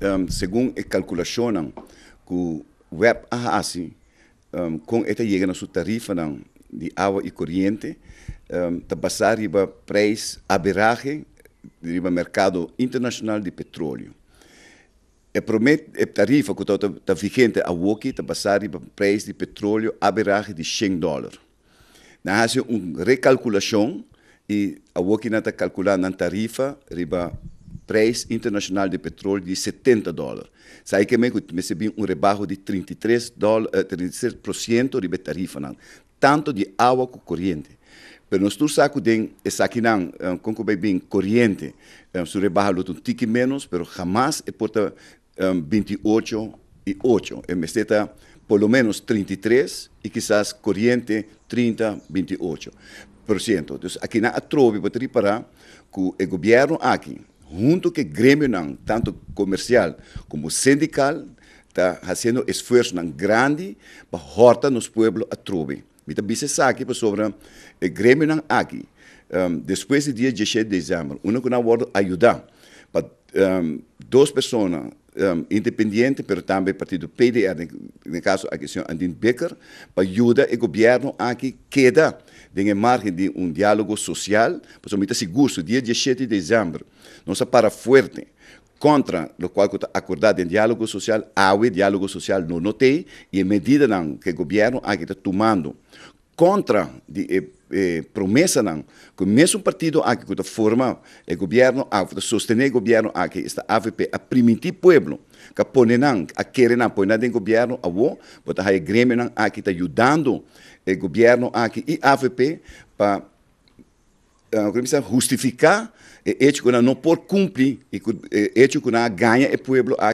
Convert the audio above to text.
um, a calculação, que web ah, ah com um, esta llega a su tarifa de água e corriente um, passando o riba preço aberaje do mercado internacional de petróleo e promet tarifa que está tá vigente a woki está passando o preço de petróleo aberaje de 100 dólares na fazemos uma recalculação e a woki está calculando a na tarifa riba preço internacional de petróleo de 70 dólares. Sai que me recebi um rebajo de 33%, eh, de tarifa, não. tanto de água como corrente. mas nós temos que eh, saber eh, que aqui não, um, como bem corrente, um, se um tique menos, mas jamais importa 28 e 8. É meseta pelo menos 33 e quizás corrente 30, 28%. Então, aqui na Atrobe, para reparar, que o governo aqui, junto que Grêmio, não, tanto comercial como sindical, está fazendo esforço não, grande para horta nos pueblos a trube. Então, você sabe sobre eh, o Grêmio não aqui. Um, depois do dia 16 de dezembro, o único que nós ajudar para um, duas pessoas um, independente, mas também partido PDR, no caso, o senhor Andin Becker, para ajudar o governo aqui que queda tem margem de um diálogo social, pois aumenta seguro, dia 17 de dezembro. Nossa para forte contra o qual acordado em diálogo social, há o diálogo social não notei, e a medida que o governo está tomando contra de, eh, promessa não, que o mesmo partido há que forma o governo, a que sostener o governo, há que esta AVP a permitir povo, que põe não, a querer não, põe nada em governo, a o, botar aí Grêmio não, há está ajudando o eh, governo, há e a AVP para uh, eh, justificar é que não por cumprir e que não ganha o povo